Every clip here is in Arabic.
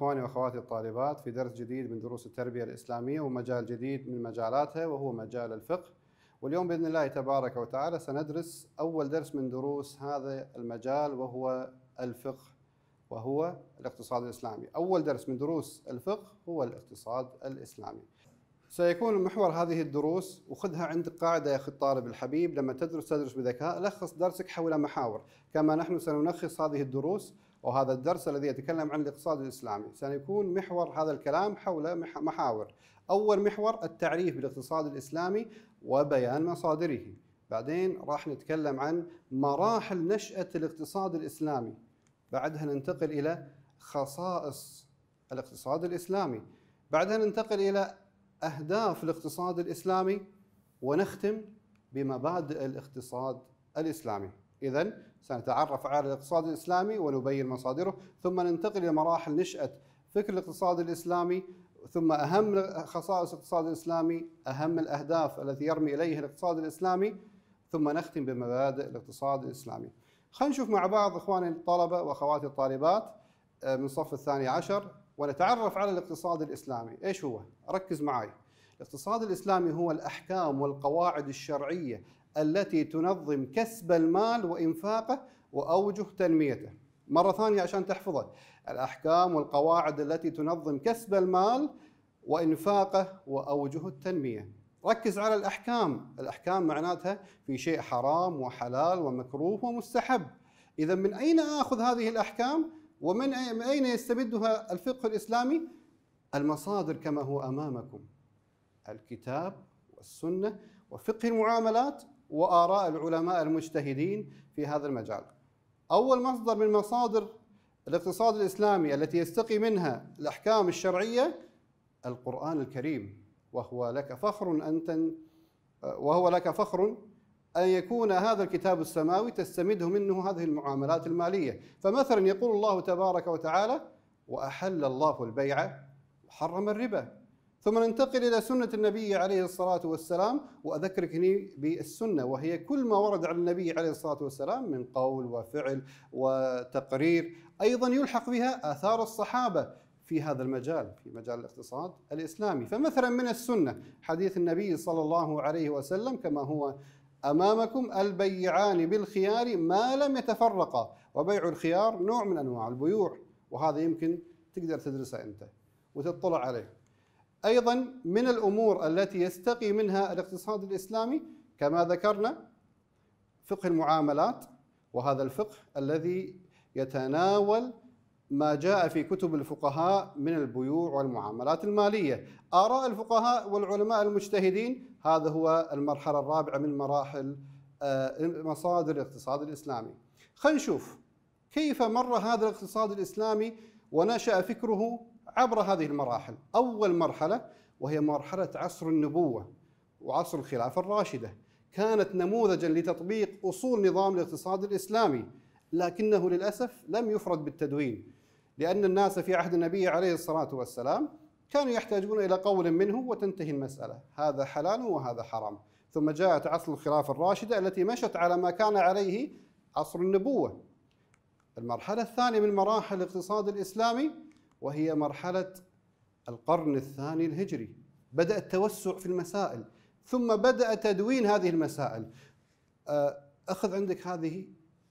اخواني واخواتي الطالبات في درس جديد من دروس التربيه الاسلاميه ومجال جديد من مجالاتها وهو مجال الفقه واليوم باذن الله تبارك وتعالى سندرس اول درس من دروس هذا المجال وهو الفقه وهو الاقتصاد الاسلامي، اول درس من دروس الفقه هو الاقتصاد الاسلامي. سيكون محور هذه الدروس وخذها عندك قاعدة يا أخي الطالب الحبيب لما تدرس تدرس بذكاء لخص درسك حول محاور كما نحن سنلخص هذه الدروس وهذا الدرس الذي يتكلم عن الاقتصاد الاسلامي سيكون محور هذا الكلام حول محاور اول محور التعريف بالاقتصاد الاسلامي وبيان مصادره بعدين راح نتكلم عن مراحل نشاه الاقتصاد الاسلامي بعدها ننتقل الى خصائص الاقتصاد الاسلامي بعدها ننتقل الى اهداف الاقتصاد الاسلامي ونختم بمبادئ الاقتصاد الاسلامي إذا سنتعرف على الاقتصاد الإسلامي ونبين مصادره ثم ننتقل إلى مراحل نشأة فكر الاقتصاد الإسلامي ثم أهم خصائص الاقتصاد الإسلامي أهم الأهداف التي يرمي إليها الاقتصاد الإسلامي ثم نختم بمبادئ الاقتصاد الإسلامي خلينا نشوف مع بعض إخواني الطلبة وأخواتي الطالبات آه، من الصف الثاني عشر ونتعرف على الاقتصاد الإسلامي إيش هو؟ ركز معي الاقتصاد الإسلامي هو الأحكام والقواعد الشرعية التي تنظم كسب المال وإنفاقه وأوجه تنميته مرة ثانية عشان تحفظه الأحكام والقواعد التي تنظم كسب المال وإنفاقه وأوجه التنمية ركز على الأحكام الأحكام معناتها في شيء حرام وحلال ومكروه ومستحب إذا من أين آخذ هذه الأحكام ومن أين يستمدها الفقه الإسلامي المصادر كما هو أمامكم الكتاب والسنة وفقه المعاملات وآراء العلماء المجتهدين في هذا المجال أول مصدر من مصادر الاقتصاد الإسلامي التي يستقي منها الأحكام الشرعية القرآن الكريم وهو لك فخر أن وهو لك فخر أن يكون هذا الكتاب السماوي تستمده منه هذه المعاملات المالية فمثلا يقول الله تبارك وتعالى وأحل الله البيع وحرم الربا ثم ننتقل إلى سنة النبي عليه الصلاة والسلام وأذكرك هنا بالسنة وهي كل ما ورد عن النبي عليه الصلاة والسلام من قول وفعل وتقرير أيضا يلحق بها آثار الصحابة في هذا المجال في مجال الاقتصاد الإسلامي فمثلا من السنة حديث النبي صلى الله عليه وسلم كما هو أمامكم البيعان بالخيار ما لم يتفرقا وبيع الخيار نوع من أنواع البيوع وهذا يمكن تقدر تدرسه أنت وتطلع عليه أيضا من الأمور التي يستقي منها الاقتصاد الإسلامي كما ذكرنا فقه المعاملات وهذا الفقه الذي يتناول ما جاء في كتب الفقهاء من البيوع والمعاملات المالية آراء الفقهاء والعلماء المجتهدين هذا هو المرحلة الرابعة من مراحل آه، مصادر الاقتصاد الإسلامي خلينا نشوف كيف مر هذا الاقتصاد الإسلامي ونشأ فكره عبر هذه المراحل أول مرحلة وهي مرحلة عصر النبوة وعصر الخلافة الراشدة كانت نموذجا لتطبيق أصول نظام الاقتصاد الإسلامي لكنه للأسف لم يفرد بالتدوين لأن الناس في عهد النبي عليه الصلاة والسلام كانوا يحتاجون إلى قول منه وتنتهي المسألة هذا حلال وهذا حرام ثم جاءت عصر الخلافة الراشدة التي مشت على ما كان عليه عصر النبوة المرحلة الثانية من مراحل الاقتصاد الإسلامي وهي مرحلة القرن الثاني الهجري بدأ التوسع في المسائل ثم بدأ تدوين هذه المسائل آه، أخذ عندك هذه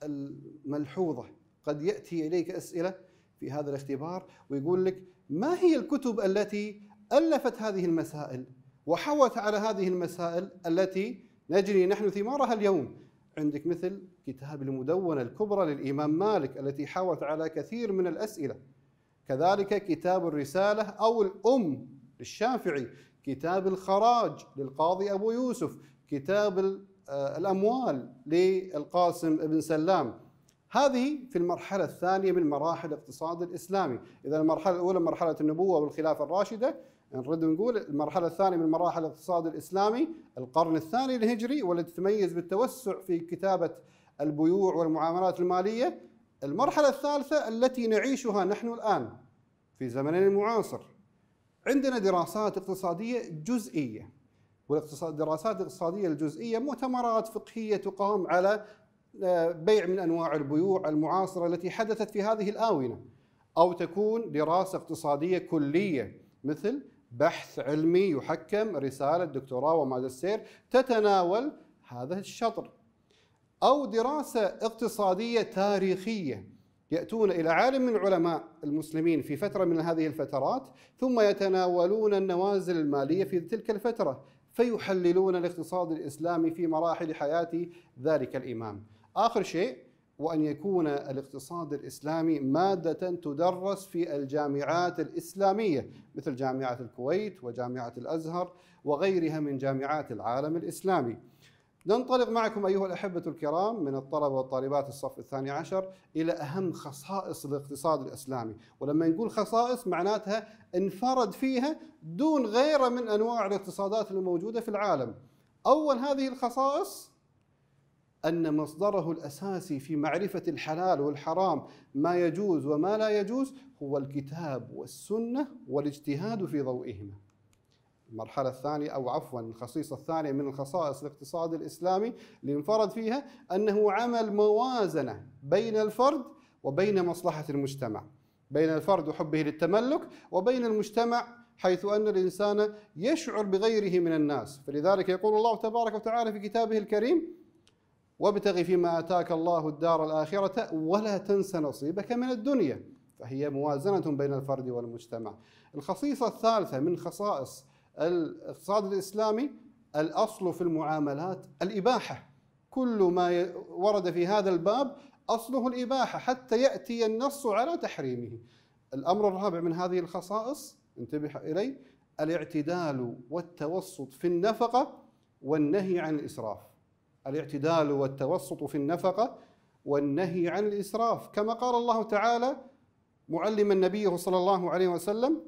الملحوظة قد يأتي إليك أسئلة في هذا الاختبار ويقول لك ما هي الكتب التي ألفت هذه المسائل وحوت على هذه المسائل التي نجري نحن ثمارها اليوم عندك مثل كتاب المدونة الكبرى للإمام مالك التي حوت على كثير من الأسئلة كذلك كتاب الرسالة أو الأم للشافعي كتاب الخراج للقاضي أبو يوسف كتاب آه، الأموال للقاسم بن سلام هذه في المرحلة الثانية من مراحل الاقتصاد الإسلامي إذا المرحلة الأولى مرحلة النبوة والخلافة الراشدة نرد نقول المرحلة الثانية من مراحل الاقتصاد الإسلامي القرن الثاني الهجري والتي تتميز بالتوسع في كتابة البيوع والمعاملات المالية المرحلة الثالثة التي نعيشها نحن الآن في زمننا المعاصر عندنا دراسات اقتصادية جزئية والدراسات الاقتصادية الجزئية مؤتمرات فقهية تقام على آه، بيع من أنواع البيوع المعاصرة التي حدثت في هذه الآونة أو تكون دراسة اقتصادية كلية مثل بحث علمي يحكم رسالة دكتوراه وماجستير تتناول هذا الشطر أو دراسة اقتصادية تاريخية يأتون إلى عالم من علماء المسلمين في فترة من هذه الفترات ثم يتناولون النوازل المالية في تلك الفترة فيحللون الاقتصاد الإسلامي في مراحل حياة ذلك الإمام آخر شيء وأن يكون الاقتصاد الإسلامي مادة تدرس في الجامعات الإسلامية مثل جامعة الكويت وجامعة الأزهر وغيرها من جامعات العالم الإسلامي ننطلق معكم أيها الأحبة الكرام من الطلبة والطالبات الصف الثاني عشر إلى أهم خصائص الاقتصاد الإسلامي ولما نقول خصائص معناتها انفرد فيها دون غيره من أنواع الاقتصادات الموجودة في العالم أول هذه الخصائص أن مصدره الأساسي في معرفة الحلال والحرام ما يجوز وما لا يجوز هو الكتاب والسنة والاجتهاد في ضوئهما المرحلة الثانية أو عفوا الخصيصة الثانية من الخصائص الاقتصاد الإسلامي اللي انفرد فيها أنه عمل موازنة بين الفرد وبين مصلحة المجتمع بين الفرد وحبه للتملك وبين المجتمع حيث أن الإنسان يشعر بغيره من الناس فلذلك يقول الله تبارك وتعالى في كتابه الكريم وابتغ فيما آتاك الله الدار الآخرة ولا تنس نصيبك من الدنيا فهي موازنة بين الفرد والمجتمع الخصيصة الثالثة من خصائص الاقتصاد الاسلامي الاصل في المعاملات الاباحه كل ما ورد في هذا الباب اصله الاباحه حتى ياتي النص على تحريمه الامر الرابع من هذه الخصائص انتبه الي الاعتدال والتوسط في النفقه والنهي عن الاسراف الاعتدال والتوسط في النفقه والنهي عن الاسراف كما قال الله تعالى معلما نبيه صلى الله عليه وسلم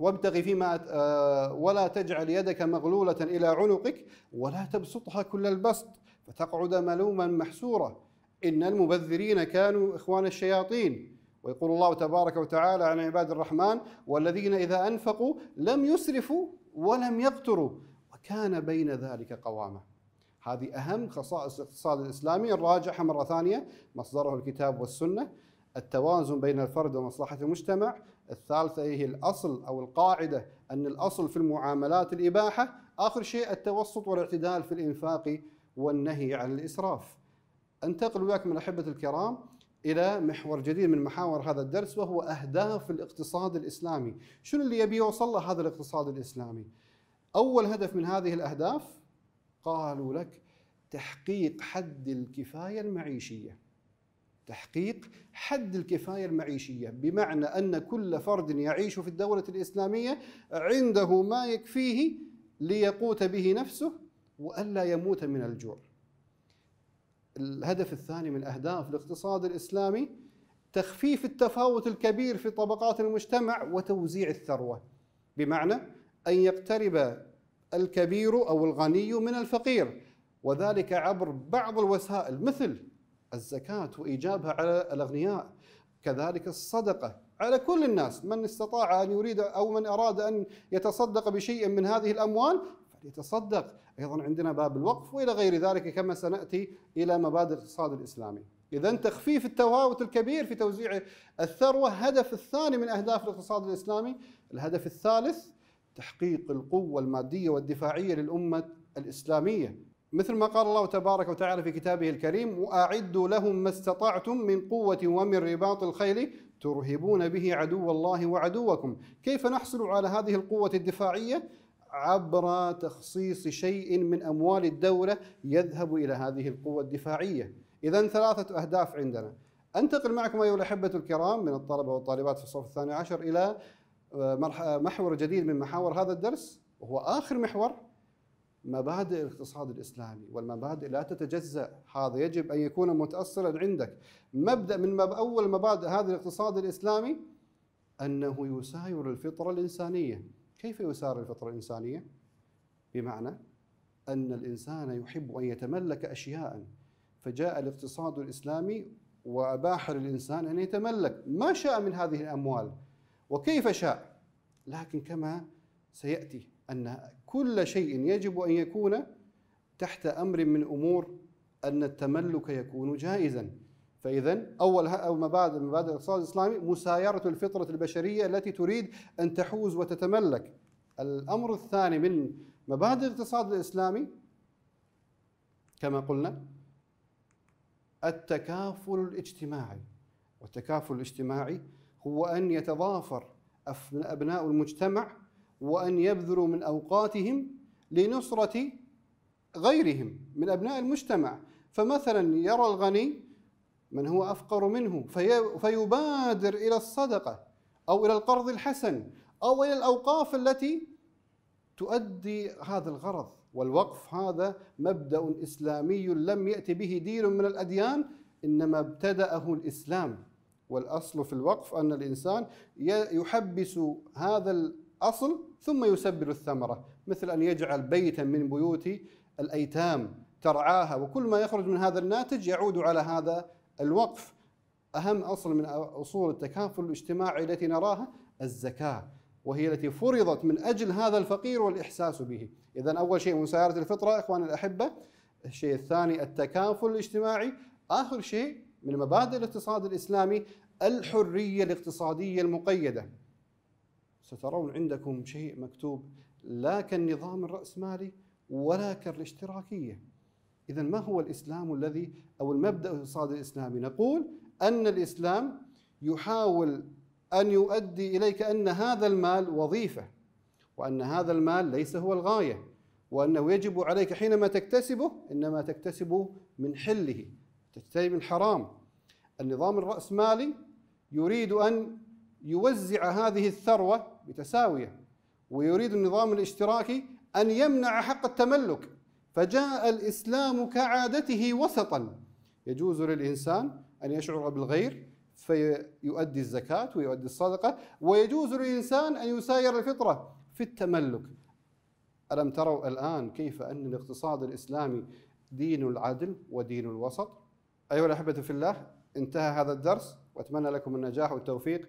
وابتغي فيما آه، ولا تجعل يدك مغلولة إلى عنقك ولا تبسطها كل البسط فتقعد ملوما محسورا إن المبذرين كانوا إخوان الشياطين ويقول الله تبارك وتعالى عن عباد الرحمن والذين إذا أنفقوا لم يسرفوا ولم يقتروا وكان بين ذلك قواما هذه أهم خصائص الاقتصاد الإسلامي الراجحة مرة ثانية مصدره الكتاب والسنة التوازن بين الفرد ومصلحة المجتمع الثالثة هي الأصل أو القاعدة أن الأصل في المعاملات الإباحة آخر شيء التوسط والاعتدال في الإنفاق والنهي عن الإسراف أنتقل وياك من أحبة الكرام إلى محور جديد من محاور هذا الدرس وهو أهداف الاقتصاد الإسلامي شنو اللي يبي يوصل له هذا الاقتصاد الإسلامي أول هدف من هذه الأهداف قالوا لك تحقيق حد الكفاية المعيشية تحقيق حد الكفايه المعيشيه بمعنى ان كل فرد يعيش في الدوله الاسلاميه عنده ما يكفيه ليقوت به نفسه والا يموت من الجوع. الهدف الثاني من اهداف الاقتصاد الاسلامي تخفيف التفاوت الكبير في طبقات المجتمع وتوزيع الثروه بمعنى ان يقترب الكبير او الغني من الفقير وذلك عبر بعض الوسائل مثل الزكاة وإيجابها على الأغنياء كذلك الصدقة على كل الناس من استطاع أن يريد أو من أراد أن يتصدق بشيء من هذه الأموال فليتصدق أيضا عندنا باب الوقف وإلى غير ذلك كما سنأتي إلى مبادئ الاقتصاد الإسلامي إذا تخفيف التفاوت الكبير في توزيع الثروة هدف الثاني من أهداف الاقتصاد الإسلامي الهدف الثالث تحقيق القوة المادية والدفاعية للأمة الإسلامية مثل ما قال الله تبارك وتعالى في كتابه الكريم وأعدوا لهم ما استطعتم من قوة ومن رباط الخيل ترهبون به عدو الله وعدوكم كيف نحصل على هذه القوة الدفاعية عبر تخصيص شيء من أموال الدولة يذهب إلى هذه القوة الدفاعية إذا ثلاثة أهداف عندنا أنتقل معكم أيها الأحبة الكرام من الطلبة والطالبات في الصف الثاني عشر إلى محور جديد من محاور هذا الدرس وهو آخر محور مبادئ الاقتصاد الاسلامي والمبادئ لا تتجزا هذا يجب ان يكون متاصلا عندك مبدا من مب... اول مبادئ هذا الاقتصاد الاسلامي انه يساير الفطره الانسانيه كيف يساير الفطره الانسانيه بمعنى ان الانسان يحب ان يتملك اشياء فجاء الاقتصاد الاسلامي واباح للانسان ان يتملك ما شاء من هذه الاموال وكيف شاء لكن كما سياتي أن كل شيء يجب أن يكون تحت أمر من أمور أن التملك يكون جائزا فإذا أول أو مبادئ مبادئ الاقتصاد الإسلامي مسايرة الفطرة البشرية التي تريد أن تحوز وتتملك الأمر الثاني من مبادئ الاقتصاد الإسلامي كما قلنا التكافل الاجتماعي والتكافل الاجتماعي هو أن يتضافر أبناء المجتمع وأن يبذلوا من أوقاتهم لنصرة غيرهم من أبناء المجتمع فمثلا يرى الغني من هو أفقر منه فيبادر إلى الصدقة أو إلى القرض الحسن أو إلى الأوقاف التي تؤدي هذا الغرض والوقف هذا مبدأ إسلامي لم يأتي به دين من الأديان إنما ابتدأه الإسلام والأصل في الوقف أن الإنسان يحبس هذا أصل ثم يسبل الثمرة مثل أن يجعل بيتا من بيوت الأيتام ترعاها وكل ما يخرج من هذا الناتج يعود على هذا الوقف أهم أصل من أصول التكافل الاجتماعي التي نراها الزكاة وهي التي فرضت من أجل هذا الفقير والإحساس به إذا أول شيء مسايرة الفطرة إخواني الأحبة الشيء الثاني التكافل الاجتماعي آخر شيء من مبادئ الاقتصاد الإسلامي الحرية الاقتصادية المقيدة سترون عندكم شيء مكتوب لا كالنظام الرأسمالي ولا كالاشتراكية إذا ما هو الإسلام الذي أو المبدأ الاقتصادي الإسلامي نقول أن الإسلام يحاول أن يؤدي إليك أن هذا المال وظيفة وأن هذا المال ليس هو الغاية وأنه يجب عليك حينما تكتسبه إنما تكتسبه من حله من الحرام النظام الرأسمالي يريد أن يوزع هذه الثروة بتساوية ويريد النظام الاشتراكي أن يمنع حق التملك فجاء الإسلام كعادته وسطا يجوز للإنسان أن يشعر بالغير فيؤدي الزكاة ويؤدي الصدقة ويجوز للإنسان أن يساير الفطرة في التملك ألم تروا الآن كيف أن الاقتصاد الإسلامي دين العدل ودين الوسط أيها الأحبة في الله انتهى هذا الدرس وأتمنى لكم النجاح والتوفيق